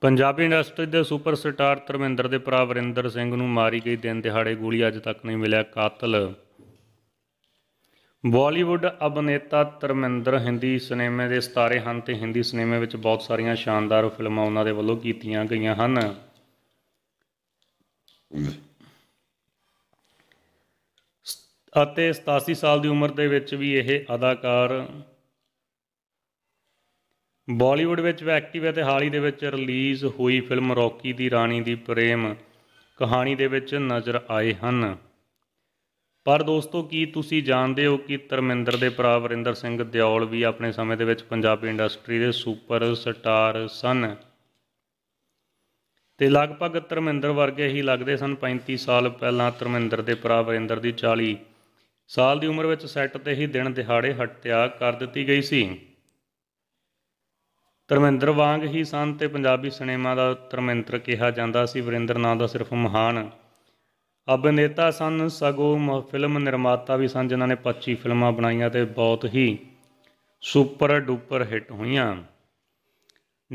Speaker 1: ਪੰਜਾਬੀ ਇੰਡਸਟਰੀ ਦੇ ਸੁਪਰ ਸਟਾਰ ਦੇ ਭਰਾ ਵਰਿੰਦਰ ਸਿੰਘ ਨੂੰ ਮਾਰੀ ਗਈ ਦਿਨ ਦਿਹਾੜੇ ਗੋਲੀ ਅੱਜ ਤੱਕ ਨਹੀਂ ਮਿਲਿਆ ਕਾਤਲ ਬਾਲੀਵੁੱਡ ਅਭਿਨੇਤਾ ਤਰਮਿੰਦਰ ਹਿੰਦੀ ਸਿਨੇਮੇ ਦੇ ਸਤਾਰੇ ਹਨ ਤੇ ਹਿੰਦੀ ਸਿਨੇਮੇ ਵਿੱਚ ਬਹੁਤ ਸਾਰੀਆਂ ਸ਼ਾਨਦਾਰ ਫਿਲਮਾਂ ਉਹਨਾਂ ਦੇ ਵੱਲੋਂ ਕੀਤੀਆਂ ਗਈਆਂ ਹਨ ਅਤੇ 87 ਸਾਲ ਦੀ ਉਮਰ ਦੇ ਵਿੱਚ ਵੀ ਇਹ ਅਦਾਕਾਰ ਬਾਲੀਵੁੱਡ ਵਿੱਚ ਐਕਟਿਵ ਹੈ ਤੇ ਹਾਲ ਹੀ ਦੇ ਵਿੱਚ ਰਿਲੀਜ਼ ਹੋਈ ਫਿਲਮ ਰੌਕੀ ਦੀ ਰਾਣੀ ਦੀ ਪ੍ਰੇਮ ਕਹਾਣੀ ਦੇ ਵਿੱਚ ਨਜ਼ਰ ਆਏ ਹਨ ਪਰ ਦੋਸਤੋ ਕੀ ਤੁਸੀਂ ਜਾਣਦੇ ਹੋ ਕਿ ਤਰਮਿੰਦਰ ਦੇ ਭਰਾ ਵਰਿੰਦਰ ਸਿੰਘ ਦਿਓਲ ਵੀ ਆਪਣੇ ਸਮੇਂ ਦੇ ਵਿੱਚ ਪੰਜਾਬੀ ਇੰਡਸਟਰੀ ਦੇ ਸੁਪਰ ਸਟਾਰ ਸਨ ਤੇ ਲਗਭਗ ਤਰਮਿੰਦਰ ਵਰਗੇ ਹੀ ਲੱਗਦੇ ਸਨ 35 ਸਾਲ ਪਹਿਲਾਂ ਤਰਮਿੰਦਰ ਦੇ ਭਰਾ ਵਰਿੰਦਰ ਦੀ 40 ਸਾਲ ਦੀ ਉਮਰ ਵਿੱਚ ਸੈੱਟ ਤੇ ਹੀ ਦਿਨ ਦਿਹਾੜੇ ਹਟਿਆ ਕਰ ਦਿੱਤੀ ਗਈ ਸੀ ਤਰਮਿੰਦਰ ਵਾਂਗ ਹੀ ਸਨ ਤੇ ਪੰਜਾਬੀ ਸਿਨੇਮਾ ਦਾ ਤਰਮਿੰਦਰ ਕਿਹਾ ਜਾਂਦਾ ਸੀ ਵਰਿੰਦਰ ਨਾਂ ਦਾ ਸਿਰਫ ਮਹਾਨ ਅਭਿਨੇਤਾ ਸਨ ਸਗੋ ਫਿਲਮ ਨਿਰਮਾਤਾ ਵੀ ਸਨ ਜਿਨ੍ਹਾਂ ਨੇ 25 ਫਿਲਮਾਂ ਬਣਾਈਆਂ ਤੇ ਬਹੁਤ ਹੀ ਸੁਪਰ ਡੂਪਰ ਹਿੱਟ ਹੋਈਆਂ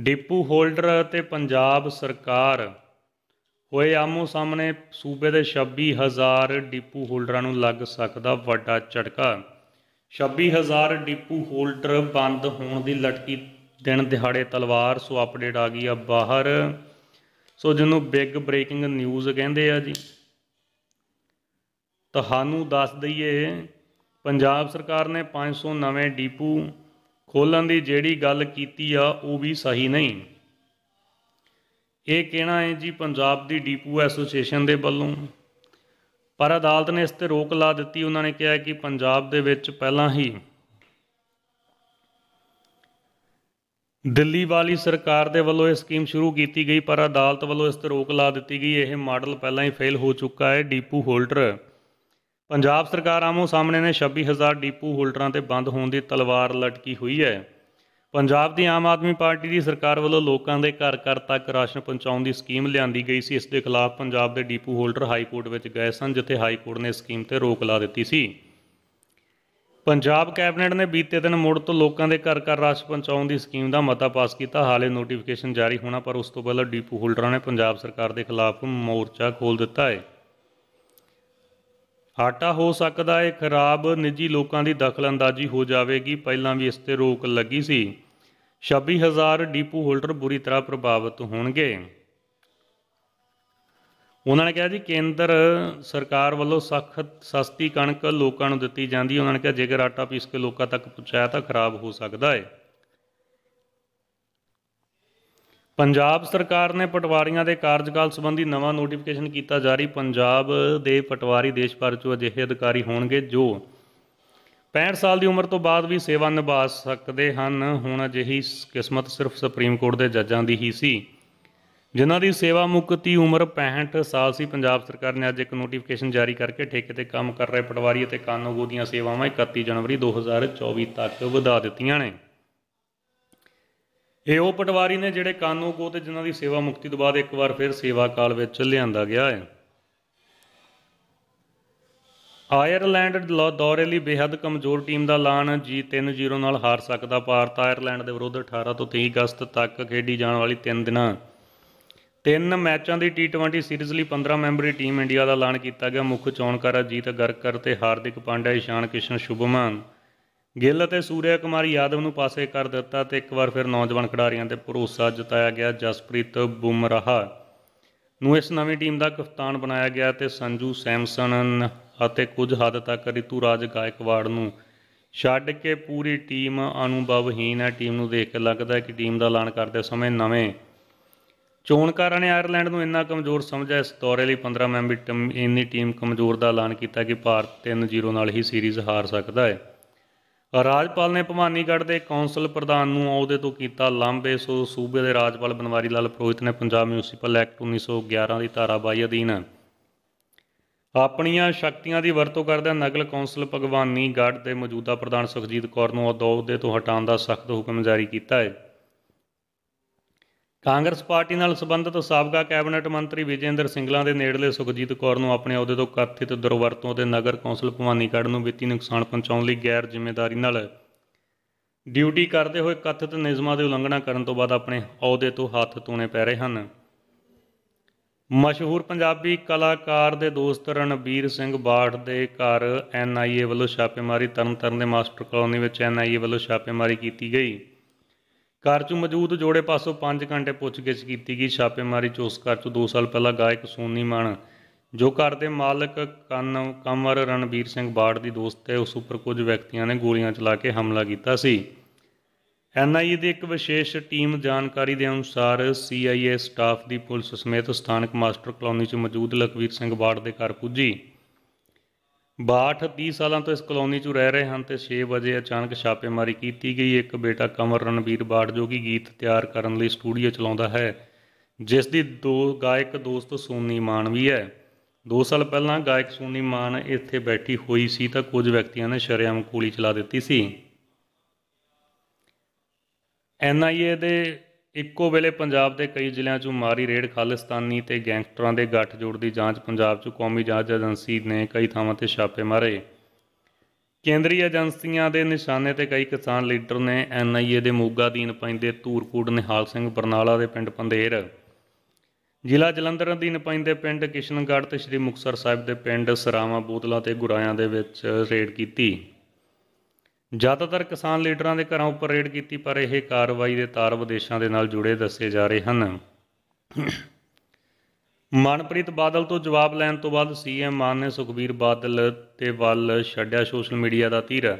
Speaker 1: ਡਿਪੂ ਹੋਲਡਰ ਤੇ ਪੰਜਾਬ ਸਰਕਾਰ ਹੋਏ ਆਮੋ ਸਾਹਮਣੇ ਸੂਬੇ ਦੇ 26000 ਡਿਪੂ ਹੋਲਡਰਾਂ ਨੂੰ ਲੱਗ ਸਕਦਾ ਵੱਡਾ ਝਟਕਾ 26000 ਡਿਪੂ ਹੋਲਡਰ ਬੰਦ ਹੋਣ ਦੀ ਲਟਕੀ ਦਿਨ ਦਿਹਾੜੇ ਤਲਵਾਰ ਸੋ ਅਪਡੇਟ ਆ ਗਈ ਆ ਬਾਹਰ ਸੋ ਜਿਹਨੂੰ ਬਿਗ ਬ੍ਰੇਕਿੰਗ ਨਿਊਜ਼ ਕਹਿੰਦੇ ਆ ਜੀ ਤੁਹਾਨੂੰ ਦੱਸ ਦਈਏ ਪੰਜਾਬ ਸਰਕਾਰ ਨੇ 500 ਨਵੇਂ ਡੀਪੂ ਖੋਲਣ ਦੀ ਜਿਹੜੀ ਗੱਲ ਕੀਤੀ ਆ ਉਹ ਵੀ ਸਹੀ ਨਹੀਂ ਇਹ ਕਹਿਣਾ ਹੈ ਜੀ ਪੰਜਾਬ ਦੀ ਡੀਪੂ ਐਸੋਸੀਏਸ਼ਨ ਦੇ ਵੱਲੋਂ ਪਰ ਅਦਾਲਤ ਨੇ ਇਸ ਤੇ ਰੋਕ ਲਾ ਦਿੱਤੀ ਉਹਨਾਂ ਨੇ ਕਿਹਾ ਕਿ ਪੰਜਾਬ ਦੇ ਵਿੱਚ ਪਹਿਲਾਂ ਹੀ ਦਿੱਲੀ ਵਾਲੀ ਸਰਕਾਰ ਦੇ ਵੱਲੋਂ ਇਹ ਸਕੀਮ ਸ਼ੁਰੂ ਕੀਤੀ ਗਈ ਪਰ ਅਦਾਲਤ ਵੱਲੋਂ ਇਸ ਤੇ ਰੋਕ ਲਾ ਦਿੱਤੀ ਗਈ ਇਹ ਮਾਡਲ ਪਹਿਲਾਂ ਹੀ ਫੇਲ ਹੋ ਚੁੱਕਾ ਹੈ ਡੀਪੂ ਹੋਲਡਰ ਪੰਜਾਬ ਸਰਕਾਰ ਆਮੋ ਸਾਹਮਣੇ ਨੇ 26000 ਡੀਪੂ ਹੋਲਡਰਾਂ ਤੇ ਬੰਦ ਹੋਣ ਦੀ ਤਲਵਾਰ ਲਟਕੀ ਹੋਈ ਹੈ ਪੰਜਾਬ ਦੀ ਆਮ ਆਦਮੀ ਪਾਰਟੀ ਦੀ ਸਰਕਾਰ ਵੱਲੋਂ ਲੋਕਾਂ ਦੇ ਘਰ ਘਰ ਤੱਕ ਰਾਸ਼ਨ ਪਹੁੰਚਾਉਣ ਦੀ ਸਕੀਮ ਲਿਆਂਦੀ ਗਈ ਸੀ ਇਸ ਦੇ ਖਿਲਾਫ ਪੰਜਾਬ ਦੇ ਡੀਪੂ ਹੋਲਡਰ ਹਾਈ ਕੋਰਟ ਵਿੱਚ ਗਏ ਸਨ ਜਿੱਥੇ ਹਾਈ ਕੋਰਟ ਨੇ ਸਕੀਮ ਤੇ ਰੋਕ ਲਾ ਦਿੱਤੀ ਸੀ ਪੰਜਾਬ ਕੈਬਨਿਟ ਨੇ ਬੀਤੇ ਦਿਨ ਮੁੜ ਤੋਂ ਲੋਕਾਂ ਦੇ ਘਰ ਘਰ ਰਾਸ਼ਨ ਪਹੁੰਚਾਉਣ ਦੀ ਸਕੀਮ ਦਾ ਮਤਾ ਪਾਸ ਕੀਤਾ ਹਾਲੇ ਨੋਟੀਫਿਕੇਸ਼ਨ ਜਾਰੀ ਹੋਣਾ ਪਰ ਉਸ ਤੋਂ ਪਹਿਲਾਂ ਡੀਪੂ ਹੋਲਡਰਾਂ ਨੇ ਪੰਜਾਬ ਸਰਕਾਰ ਦੇ ਖਿਲਾਫ ਮੋਰਚਾ ਖੋਲ ਦਿੱਤਾ ਹੈ ਹਾਟਾ ਹੋ ਸਕਦਾ ਹੈ ਖਰਾਬ ਨਿੱਜੀ ਲੋਕਾਂ ਦੀ ਦਖਲਅੰਦਾਜ਼ੀ ਹੋ ਜਾਵੇਗੀ ਪਹਿਲਾਂ ਵੀ ਇਸ ਤੇ ਰੋਕ ਲੱਗੀ ਸੀ 26000 ਡੀਪੂ ਹੋਲਡਰ ਬੁਰੀ ਤਰ੍ਹਾਂ ਪ੍ਰਭਾਵਿਤ ਹੋਣਗੇ ਉਹਨਾਂ ਨੇ ਕਿਹਾ ਜੀ ਕੇਂਦਰ ਸਰਕਾਰ ਵੱਲੋਂ ਸਖਤ ਸਸਤੀ ਕਣਕ ਲੋਕਾਂ ਨੂੰ ਦਿੱਤੀ ਜਾਂਦੀ ਉਹਨਾਂ ਨੇ ਕਿਹਾ ਜੇਕਰ ਆਟਾ ਪੀਸ ਕੇ ਲੋਕਾਂ ਤੱਕ ਪਹੁੰਚਾਇਆ ਤਾਂ ਖਰਾਬ ਹੋ ਸਕਦਾ ਹੈ ਪੰਜਾਬ ਸਰਕਾਰ ਨੇ ਪਟਵਾਰੀਆਂ ਦੇ ਕਾਰਜਕਾਲ ਸੰਬੰਧੀ ਨਵਾਂ ਨੋਟੀਫਿਕੇਸ਼ਨ ਕੀਤਾ ਜਾਰੀ ਪੰਜਾਬ ਦੇ ਪਟਵਾਰੀ ਦੇਸ਼ ਭਰ 'ਚ ਅਜਿਹੇ ਅਧਿਕਾਰੀ ਹੋਣਗੇ ਜੋ 65 ਸਾਲ ਦੀ ਉਮਰ ਤੋਂ ਬਾਅਦ ਵੀ ਸੇਵਾ ਨਿਭਾ ਸਕਦੇ ਹਨ ਹੁਣ ਅਜਿਹੀ ਕਿਸਮਤ ਸਿਰਫ ਸੁਪਰੀਮ ਕੋਰਟ ਦੇ ਜੱਜਾਂ ਦੀ ਹੀ ਸੀ ਜਿਨ੍ਹਾਂ ਦੀ ਸੇਵਾ ਮੁਕਤੀ ਉਮਰ 65 ਸਾਲ ਸੀ ਪੰਜਾਬ ਸਰਕਾਰ ਨੇ ਅੱਜ ਇੱਕ ਨੋਟੀਫਿਕੇਸ਼ਨ ਜਾਰੀ ਕਰਕੇ ਠੇਕੇ ਤੇ ਕੰਮ ਕਰ ਰਹੇ ਪਟਵਾਰੀ ਅਤੇ ਕਾਨੂੰਗੋ ਦੀਆਂ ਸੇਵਾਵਾਂ 31 ਜਨਵਰੀ 2024 ਤੱਕ ਵਧਾ ਦਿੱਤੀਆਂ ਨੇ ਇਹ ਉਹ ਪਟਵਾਰੀ ਨੇ ਜਿਹੜੇ ਕਾਨੂੰ ਕੋ ਤੇ ਜਿਨ੍ਹਾਂ ਦੀ ਸੇਵਾ ਮੁਕਤੀ ਤੋਂ ਬਾਅਦ ਇੱਕ ਵਾਰ ਫਿਰ ਸੇਵਾ ਕਾਲ ਵਿੱਚ ਲਿਆਂਦਾ ਗਿਆ ਹੈ ਆਇਰਲੈਂਡ ਦੌਰੇ ਲਈ ਬੇहद ਕਮਜ਼ੋਰ ਟੀਮ ਦਾ ਐਲਾਨ ਜੀ 3-0 ਨਾਲ ਹਾਰ ਸਕਦਾ ਭਾਰਤ ਆਇਰਲੈਂਡ ਦੇ ਵਿਰੁੱਧ 18 ਤੋਂ 23 ਅਗਸਤ ਤੱਕ ਖੇਡੀ ਜਾਣ ਵਾਲੀ 3 ਦਿਨਾਂ ਤਿੰਨ ਮੈਚਾਂ ਦੀ T20 ਸੀਰੀਜ਼ ਲਈ 15 ਮੈਂਬਰੀ ਟੀਮ ਇੰਡੀਆ ਦਾ ਐਲਾਨ ਕੀਤਾ ਗਿਆ ਮੁੱਖ ਚੋਣਕਾਰ ਅਜੀਤ ਗਰਕਰ ਤੇ ਹਾਰਦਿਕ ਪਾਂਡਿਆ ਇਸ਼ਾਨ ਕਿਸ਼ਨ ਸ਼ੁਭਮਨ ਗਿੱਲ ਅਤੇ ਸੂਰਿਆ ਕੁਮਾਰ ਯਾਦਵ ਨੂੰ ਪਾਸੇ ਕਰ ਦਿੱਤਾ ਤੇ ਇੱਕ ਵਾਰ ਫਿਰ ਨੌਜਵਾਨ ਖਿਡਾਰੀਆਂ ਤੇ ਭਰੋਸਾ ਜਤਾਇਆ ਗਿਆ ਜਸਪ੍ਰੀਤ ਬੁਮਰਾਹ ਨੂੰ ਇਸ ਨਵੀਂ ਟੀਮ ਦਾ ਕਪਤਾਨ ਬਣਾਇਆ ਗਿਆ ਤੇ ਸੰਜੂ ਸੈਮਸਨ ਅਤੇ ਕੁਝ ਹੱਦ ਤੱਕ ਰਿਤੂ ਰਾਜ ਗਾਇਕਵਾੜ ਨੂੰ ਛੱਡ ਕੇ ਪੂਰੀ ਟੀਮ ਅਨੁਭਵਹੀਨ ਹੈ ਟੀਮ ਨੂੰ ਦੇਖ ਕੇ ਲੱਗਦਾ ਹੈ ਕਿ ਟੀਮ ਦਾ ਐਲਾਨ ਕਰਦੇ ਸਮੇਂ ਨਵੇਂ ਚੋਣਕਾਰਾਂ ਨੇ ਆਇਰਲੈਂਡ ਨੂੰ ਇੰਨਾ ਕਮਜ਼ੋਰ ਸਮਝਿਆ ਇਸ ਦੌਰੇ ਲਈ 15 ਮੈਂਬਰ ਟੀਮ ਇੰਨੀ ਟੀਮ ਕਮਜ਼ੋਰ ਦਾ ਐਲਾਨ ਕੀਤਾ ਕਿ ਭਾਰਤ 3-0 ਨਾਲ ਹੀ ਸੀਰੀਜ਼ ਹਾਰ ਸਕਦਾ ਹੈ ਰਾਜਪਾਲ ਨੇ ਭਵਾਨੀਗੜ੍ਹ ਦੇ ਕੌਂਸਲ ਪ੍ਰਧਾਨ ਨੂੰ ਅਹੁਦੇ ਤੋਂ ਕੀਤਾ ਲਾਂਬੇ ਸੋ ਸੂਬੇ ਦੇ ਰਾਜਪਾਲ ਬਨਵਾਰੀ ਲਾਲ ਪ੍ਰੋਹਿਤ ਨੇ ਪੰਜਾਬ ਮਿਊਨਿਸਪਲ ਐਕਟ 1911 ਦੀ ਧਾਰਾ 22 ਅਧੀਨ ਆਪਣੀਆਂ ਸ਼ਕਤੀਆਂ ਦੀ ਵਰਤੋਂ ਕਰਦਿਆਂ ਨਗਲ ਕੌਂਸਲ ਭਗਵਾਨੀਗੜ੍ਹ ਦੇ ਮੌਜੂਦਾ ਪ੍ਰਧਾਨ ਸੁਖਜੀਤ ਕੌਰ ਨੂੰ ਅਹੁਦੇ ਤੋਂ ਹਟਾਉਣ ਦਾ ਸਖਤ ਹੁਕਮ ਜਾਰੀ ਕੀਤਾ ਹੈ ਕਾਂਗਰਸ ਪਾਰਟੀ ਨਾਲ ਸੰਬੰਧਿਤ ਸਾਬਕਾ ਕੈਬਨਿਟ ਮੰਤਰੀ ਵਿਜੇਂਦਰ ਸਿੰਗਲਾ ਦੇ ਨੇੜਲੇ ਸੁਖਜੀਤ ਕੌਰ ਨੂੰ ਆਪਣੇ ਅਹੁਦੇ ਤੋਂ ਕਥਿਤ ਦੁਰਵਰਤੋਂ ਤੇ ਨਗਰ ਕੌਂਸਲ ਭਵਾਨੀਗੜ੍ਹ ਨੂੰ ਵਿੱਤੀ ਨੁਕਸਾਨ ਪਹੁੰਚਾਉਣ ਲਈ ਗੈਰ ਜ਼ਿੰਮੇਵਾਰੀ ਨਾਲ ਡਿਊਟੀ ਕਰਦੇ ਹੋਏ ਕਥਿਤ ਨਿਯਮਾਂ ਦੀ ਉਲੰਘਣਾ ਕਰਨ ਤੋਂ ਬਾਅਦ ਆਪਣੇ ਅਹੁਦੇ ਤੋਂ ਹੱਥ ਧੋਣੇ ਪੈ ਰਹੇ ਹਨ ਮਸ਼ਹੂਰ ਪੰਜਾਬੀ ਕਲਾਕਾਰ ਦੇ ਦੋਸਤ ਰਣਬੀਰ ਸਿੰਘ ਬਾਠ ਦੇ ਘਰ ਐਨਆਈਏ ਵੱਲੋਂ ਛਾਪੇਮਾਰੀ ਤਰਨਤਾਰਨ ਦੇ ਮਾਸਟਰ ਕਲੋਨੀ ਵਿੱਚ ਐਨਆਈਏ ਵੱਲੋਂ ਛਾਪੇਮਾਰੀ ਕੀਤੀ ਗਈ ਕਾਰ 'ਚ ਮੌਜੂਦ ਜੋੜੇ ਪਾਸੋਂ 5 ਘੰਟੇ ਪੁੱਛਗਿੱਛ ਕੀਤੀ ਗਈ ਛਾਪੇਮਾਰੀ 'ਚ ਉਸ 'ਚ 2 ਸਾਲ ਪਹਿਲਾਂ ਗਾਇਕ ਸੋਨੀ ਮਾਨ ਜੋ ਕਾਰ ਦੇ ਮਾਲਕ ਕੰਨ ਕਮਰ ਰਣਵੀਰ ਸਿੰਘ ਬਾੜ ਦੀ ਦੋਸਤ ਹੈ ਉਸ ਉੱਪਰ ਕੁਝ ਵਿਅਕਤੀਆਂ ਨੇ ਗੋਲੀਆਂ ਚਲਾ ਕੇ ਹਮਲਾ ਕੀਤਾ ਸੀ ਐਨਆਈਏ ਦੀ ਇੱਕ ਵਿਸ਼ੇਸ਼ ਟੀਮ ਜਾਣਕਾਰੀ ਦੇ ਅਨੁਸਾਰ ਸੀਆਈਏ ਸਟਾਫ ਦੀ ਪੁਲਿਸ ਸਮੇਤ ਸਥਾਨਕ ਮਾਸਟਰ ਕਲੋਨੀ 'ਚ ਮੌਜੂਦ ਲਖਵੀਰ ਸਿੰਘ ਬਾੜ ਦੇ ਘਰ ਪੁੱਜੀ 62 30 ਸਾਲਾਂ ਤੋਂ ਇਸ ਕਲੋਨੀ 'ਚ ਰਹਿ ਰਹੇ ਹਨ ਤੇ 6 ਵਜੇ ਅਚਾਨਕ ਛਾਪੇਮਾਰੀ ਕੀਤੀ ਗਈ ਇੱਕ ਬੇਟਾ ਕਮਰ ਰਣਵੀਰ ਬਾੜ ਜੋ ਕਿ ਗੀਤ ਤਿਆਰ ਕਰਨ ਲਈ ਸਟੂਡੀਓ ਚਲਾਉਂਦਾ ਹੈ ਜਿਸ ਦੀ ਦੋ ਗਾਇਕ ਦੋਸਤ ਸੋਨੀ ਮਾਨ ਵੀ ਹੈ 2 ਸਾਲ ਪਹਿਲਾਂ ਗਾਇਕ ਸੋਨੀ ਮਾਨ ਇੱਥੇ ਬੈਠੀ ਹੋਈ ਸੀ ਤਾਂ ਕੁਝ ਵਿਅਕਤੀਆਂ ਨੇ ਸ਼ਰਿਆਮ ਕੋਲੀ ਚਲਾ ਦਿੱਤੀ ਸੀ ਐਨਆਈਏ ਦੇ ਇੱਕੋ ਵੇਲੇ ਪੰਜਾਬ ਦੇ ਕਈ ਜ਼ਿਲ੍ਹਿਆਂ 'ਚੋਂ ਮਾਰੀ ਰੇਡ ਖਾਲਿਸਤਾਨੀ ਤੇ ਗੈਂਗਸਟਰਾਂ ਦੇ ਗੱਠਜੋੜ ਦੀ ਜਾਂਚ ਪੰਜਾਬ 'ਚ ਕੌਮੀ ਜਾਂਚ ਏਜੰਸੀ ਨੇ ਕਈ ਥਾਵਾਂ ਤੇ ਛਾਪੇ ਮਾਰੇ ਕੇਂਦਰੀ ਏਜੰਸੀਆਂ ਦੇ ਨਿਸ਼ਾਨੇ ਤੇ ਕਈ ਕਿਸਾਨ ਲੀਡਰ ਨੇ ਐਨਆਈਏ ਦੇ ਮੋਗਾ ਦੀਨ ਪੈਂਦੇ ਤੂਰਕੂੜ ਨਿਹਾਲ ਸਿੰਘ ਬਰਨਾਲਾ ਦੇ ਪਿੰਡ ਪੰਦੇਰ ਜ਼ਿਲ੍ਹਾ ਜਲੰਧਰ ਦੀਨ ਪੈਂਦੇ ਪਿੰਡ ਕਿਸ਼ਨਗੜ੍ਹ ਤੇ ਸ੍ਰੀ ਮੁਕਸਰ ਸਾਹਿਬ ਦੇ ਪਿੰਡ ਸਰਾਵਾ ਬੋਤਲਾ ਤੇ ਗੁਰਾਇਆਂ ਦੇ ਵਿੱਚ ਰੇਡ ਕੀਤੀ ਜ਼ਿਆਦਾਤਰ ਕਿਸਾਨ ਲੀਡਰਾਂ ਦੇ ਘਰਾਂ ਉੱਪਰ ਰੇਡ ਕੀਤੀ ਪਰ ਇਹ ਕਾਰਵਾਈ ਦੇ ਤਾਰ ਵਿਦੇਸ਼ਾਂ ਦੇ ਨਾਲ ਜੁੜੇ ਦੱਸੇ ਜਾ ਰਹੇ ਹਨ ਮਨਪ੍ਰੀਤ ਬਾਦਲ ਤੋਂ ਜਵਾਬ ਲੈਣ ਤੋਂ ਬਾਅਦ ਸੀਐਮ ਮਾਨ ਨੇ ਸੁਖਬੀਰ ਬਾਦਲ ਤੇ ਵੱਲ ਛੱਡਿਆ ਸੋਸ਼ਲ ਮੀਡੀਆ ਦਾ ਤੀਰ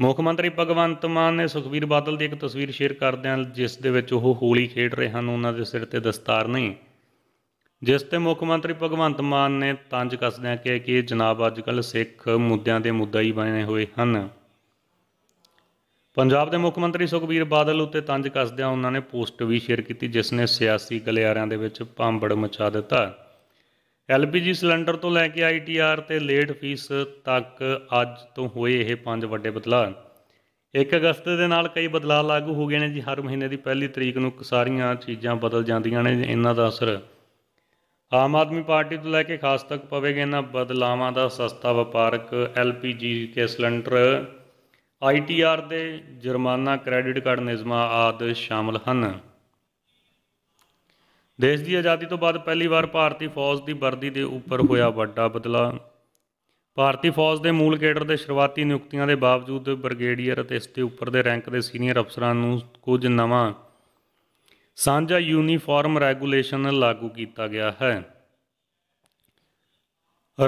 Speaker 1: ਮੁੱਖ ਮੰਤਰੀ ਭਗਵੰਤ ਮਾਨ ਨੇ ਸੁਖਬੀਰ ਬਾਦਲ ਦੀ ਇੱਕ ਤਸਵੀਰ ਸ਼ੇਅਰ ਕਰਦਿਆਂ ਜਿਸ ਦੇ ਵਿੱਚ ਉਹ ਹੋਲੀ ਖੇਡ ਰਹੇ ਹਨ ਉਹਨਾਂ ਦੇ ਸਿਰ ਤੇ ਦਸਤਾਰ ਨਹੀਂ ਜਿਸ ਤੇ ਮੁੱਖ ਮੰਤਰੀ ਭਗਵੰਤ ਮਾਨ ਨੇ ਤੰਜ ਕੱਸਦਿਆਂ ਕਿਹਾ ਕਿ ਜਨਾਬ ਅੱਜਕੱਲ ਸਿੱਖ ਮੁੱਦਿਆਂ ਦੇ ਮੁੱਦਾ ਹੀ ਬਣੇ ਹੋਏ ਹਨ ਪੰਜਾਬ ਦੇ ਮੁੱਖ ਮੰਤਰੀ ਸੁਖਬੀਰ ਬਾਦਲ ਉੱਤੇ ਤੰਜ ਕੱਸਦਿਆਂ ਉਹਨਾਂ ਨੇ ਪੋਸਟ ਵੀ ਸ਼ੇਅਰ ਕੀਤੀ ਜਿਸ ਨੇ ਸਿਆਸੀ ਗਲਿਆਰਿਆਂ ਦੇ ਵਿੱਚ ਭਾਂਬੜ ਮਚਾ ਦਿੱਤਾ ਐਲਪੀਜੀ ਸਿਲੰਡਰ ਤੋਂ ਲੈ ਕੇ ਆਈਟੀਆਰ ਤੇ ਲੇਟ ਫੀਸ ਤੱਕ ਅੱਜ ਤੋਂ ਹੋਏ ਇਹ ਪੰਜ ਵੱਡੇ ਬਦਲਾਅ 1 ਅਗਸਤ ਦੇ ਨਾਲ ਕਈ ਬਦਲਾਅ ਲਾਗੂ ਹੋ ਗਏ ਨੇ ਜੀ ਹਰ ਮਹੀਨੇ ਦੀ ਪਹਿਲੀ ਤਰੀਕ ਨੂੰ ਸਾਰੀਆਂ ਚੀਜ਼ਾਂ ਬਦਲ ਜਾਂਦੀਆਂ ਨੇ ਇਹਨਾਂ ਦਾ ਅਸਰ ਆਮ ਆਦਮੀ ਪਾਰਟੀ ਤੋਂ ਲੈ ਕੇ ਖਾਸ ਤੱਕ ਪਵੇਗਾ ਇਹਨਾਂ ਬਦਲਾਵਾਂ ਦਾ ਸਸਤਾ ਵਪਾਰਕ ਐਲਪੀਜੀ ਕੇ ਸਿਲੰਡਰ ਆਈਟੀਆਰ ਦੇ ਜੁਰਮਾਨਾ ਕ੍ਰੈਡਿਟ ਕਾਰਡ ਨਿਯਮਾਂ ਆਦਿ ਸ਼ਾਮਲ ਹਨ ਦੇਸ਼ ਦੀ ਆਜ਼ਾਦੀ ਤੋਂ ਬਾਅਦ ਪਹਿਲੀ ਵਾਰ ਭਾਰਤੀ ਫੌਜ ਦੀ ਵਰਦੀ ਦੇ ਉੱਪਰ ਹੋਇਆ ਵੱਡਾ ਬਦਲਾਅ ਭਾਰਤੀ ਫੌਜ ਦੇ ਮੂਲ ਕੇਡਰ ਦੇ ਸ਼ੁਰੂਆਤੀ ਨਿਯੁਕਤੀਆਂ ਦੇ ਬਾਵਜੂਦ ਬ੍ਰਿਗੇਡੀਅਰ ਅਤੇ ਇਸ ਦੇ ਉੱਪਰ ਦੇ ਰੈਂਕ ਦੇ ਸੀਨੀਅਰ ਅਫਸਰਾਂ ਨੂੰ ਕੁਝ ਨਵਾਂ ਸਾਂਝਾ ਯੂਨੀਫਾਰਮ ਰੈਗੂਲੇਸ਼ਨ ਲਾਗੂ ਕੀਤਾ ਗਿਆ ਹੈ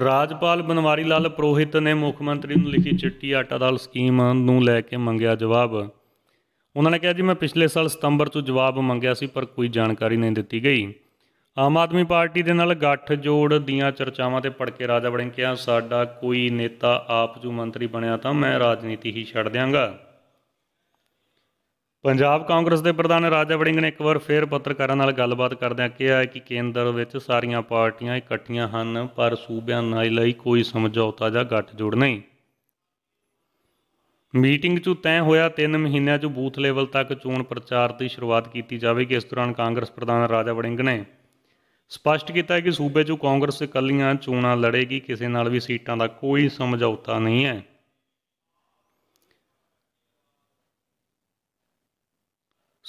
Speaker 1: ਰਾਜਪਾਲ ਬਨਵਾਰੀ ਲਾਲ ਪ੍ਰੋਹਿਤ ਨੇ ਮੁੱਖ ਮੰਤਰੀ ਨੂੰ ਲਿਖੀ ਚਿੱਠੀ ਆਟਾ ਦਾਲ ਸਕੀਮ ਨੂੰ ਲੈ ਕੇ ਮੰਗਿਆ ਜਵਾਬ ਉਹਨਾਂ ਨੇ ਕਿਹਾ ਜੀ ਮੈਂ ਪਿਛਲੇ ਸਾਲ ਸਤੰਬਰ ਤੋਂ ਜਵਾਬ ਮੰਗਿਆ ਸੀ ਪਰ ਕੋਈ ਜਾਣਕਾਰੀ ਨਹੀਂ ਦਿੱਤੀ ਗਈ ਆਮ ਆਦਮੀ ਪਾਰਟੀ ਦੇ ਨਾਲ ਗੱਠ ਜੋੜ ਦੀਆਂ ਚਰਚਾਵਾਂ ਤੇ ਪੜ ਕੇ ਰਾਜਾ ਵੜਿੰਗ ਕਿਹਾ ਸਾਡਾ ਕੋਈ ਨੇਤਾ ਆਪ ਜੂ ਮੰਤਰੀ ਬਣਿਆ ਤਾਂ ਮੈਂ ਰਾਜਨੀਤੀ ਹੀ ਛੱਡ ਦਿਆਂਗਾ ਪੰਜਾਬ ਕਾਂਗਰਸ ਦੇ ਪ੍ਰਧਾਨ ਰਾਜਾ ਵੜਿੰਗ ਨੇ ਇੱਕ ਵਾਰ ਫੇਰ ਪੱਤਰਕਾਰਾਂ ਨਾਲ ਗੱਲਬਾਤ ਕਰਦਿਆਂ ਕਿਹਾ ਕਿ ਕੇਂਦਰ ਵਿੱਚ ਸਾਰੀਆਂ ਪਾਰਟੀਆਂ ਇਕੱਠੀਆਂ ਹਨ ਪਰ ਸੂਬਿਆਂ ਨਾਲ ਲਈ ਕੋਈ ਸਮਝੌਤਾ ਜਾਂ ਗੱਠਜੋੜ ਨਹੀਂ ਮੀਟਿੰਗ 'ਚ ਤੈਅ ਹੋਇਆ 3 ਮਹੀਨਿਆਂ 'ਚ ਬੂਥ ਲੈਵਲ ਤੱਕ ਚੋਣ ਪ੍ਰਚਾਰ ਦੀ ਸ਼ੁਰੂਆਤ ਕੀਤੀ ਜਾਵੇਗੀ ਇਸ ਦੌਰਾਨ ਕਾਂਗਰਸ ਪ੍ਰਧਾਨ ਰਾਜਾ ਵੜਿੰਗ ਨੇ ਸਪਸ਼ਟ ਕੀਤਾ ਕਿ ਸੂਬੇ 'ਚ ਕਾਂਗਰਸ ਇਕੱਲੀਆਂ ਚੋਣਾਂ ਲੜੇਗੀ ਕਿਸੇ ਨਾਲ ਵੀ ਸੀਟਾਂ ਦਾ ਕੋਈ ਸਮਝੌਤਾ ਨਹੀਂ ਹੈ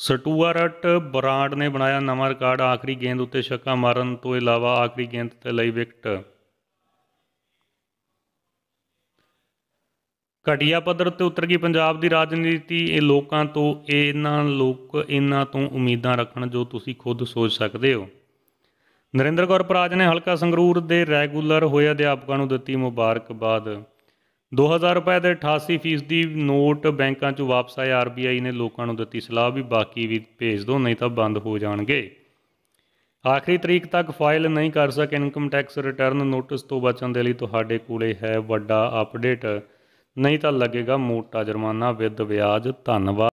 Speaker 1: ਸਟੂਅਰਟ ਬਰਾਂਡ ਨੇ ਬਣਾਇਆ ਨਵਾਂ ਰਿਕਾਰਡ ਆਖਰੀ ਗੇਂਦ ਉੱਤੇ ਛੱਕਾ ਮਾਰਨ ਤੋਂ ਇਲਾਵਾ ਆਖਰੀ ਗੇਂਦ ਤੇ ਲਈ ਵਿਕਟ ਕਟਿਆ ਪੱਧਰ ਤੇ ਉਤਰ ਗਈ ਪੰਜਾਬ ਦੀ ਰਾਜਨੀਤੀ ਇਹ ਲੋਕਾਂ ਤੋਂ ਇਹਨਾਂ ਲੋਕ ਇਹਨਾਂ ਤੋਂ ਉਮੀਦਾਂ ਰੱਖਣ ਜੋ ਤੁਸੀਂ ਖੁਦ ਸੋਚ ਸਕਦੇ ਹੋ ਨਰਿੰਦਰ ਕੌਰ ਪ੍ਰਾਜ ਨੇ ਹਲਕਾ ਸੰਗਰੂਰ ਦੇ ਰੈਗੂਲਰ ਹੋਏ ਅਧਿਆਪਕਾਂ ਨੂੰ ਦਿੱਤੀ ਮੁਬਾਰਕਬਾਦ 2000 ਰੁਪਏ ਦੇ 88% ਦੀ ਨੋਟ ਬੈਂਕਾਂ 'ਚ ਵਾਪਸ ਆਏ ਆਰਬੀਆਈ ਨੇ ਲੋਕਾਂ ਨੂੰ ਦਿੱਤੀ ਸਲਾਹ ਵੀ ਬਾਕੀ ਵੀ ਭੇਜ ਦਿਓ ਨਹੀਂ ਤਾਂ ਬੰਦ ਹੋ ਜਾਣਗੇ ਆਖਰੀ ਤਰੀਕ ਤੱਕ ਫਾਈਲ ਨਹੀਂ ਕਰ ਸਕੇ ਇਨਕਮ ਟੈਕਸ ਰਿਟਰਨ ਨੋਟਿਸ ਤੋਂ ਬਚਣ ਦੇ ਲਈ ਤੁਹਾਡੇ ਕੋਲੇ ਹੈ ਵੱਡਾ ਅਪਡੇਟ ਨਹੀਂ ਤਾਂ ਲੱਗੇਗਾ ਮੋਟਾ ਜੁਰਮਾਨਾ ਵਿਦ ਵਿਆਜ ਧੰਨਵਾਦ